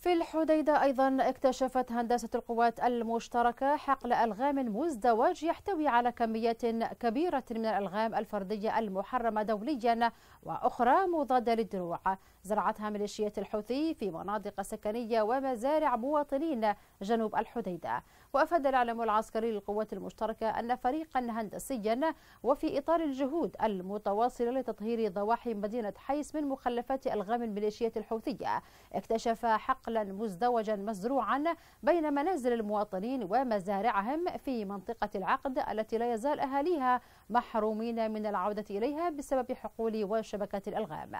في الحديدة أيضا اكتشفت هندسة القوات المشتركة حقل ألغام مزدوج يحتوي على كميات كبيرة من الألغام الفردية المحرمة دوليا وأخرى مضادة للدروع زرعتها ميليشيات الحوثي في مناطق سكنية ومزارع مواطنين جنوب الحديدة وأفاد الإعلام العسكري للقوات المشتركة أن فريقا هندسيا وفي إطار الجهود المتواصلة لتطهير ضواحي مدينة حيس من مخلفات ألغام الميليشيات الحوثية اكتشف حقل نخلا مزدوجا مزروعا بين منازل المواطنين ومزارعهم في منطقة العقد التي لا يزال أهاليها محرومين من العودة إليها بسبب حقول وشبكة الألغام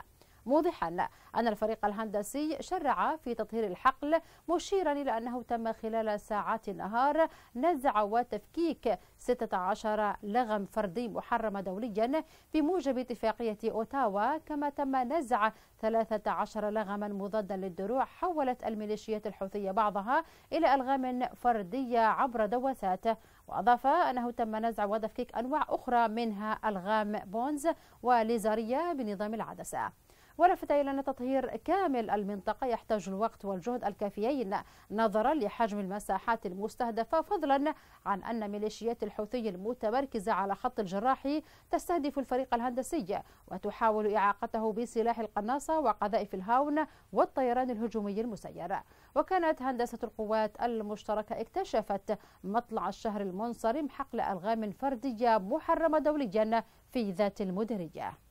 موضحا أن الفريق الهندسي شرع في تطهير الحقل مشيرا إلى أنه تم خلال ساعات النهار نزع وتفكيك 16 لغم فردي محرم دوليا بموجب اتفاقية أوتاوا كما تم نزع 13 لغما مضادا للدروع حولت الميليشيات الحوثية بعضها إلى ألغام فردية عبر دواسات وأضاف أنه تم نزع وتفكيك أنواع أخرى منها ألغام بونز وليزرية بنظام العدسة ولفت إلى أن تطهير كامل المنطقة يحتاج الوقت والجهد الكافيين نظرا لحجم المساحات المستهدفة فضلا عن أن ميليشيات الحوثي المتمركزة على خط الجراحي تستهدف الفريق الهندسي وتحاول إعاقته بسلاح القناصة وقذائف الهاون والطيران الهجومي المسير وكانت هندسة القوات المشتركة اكتشفت مطلع الشهر المنصرم حقل ألغام فردية محرمة دوليا في ذات المديرية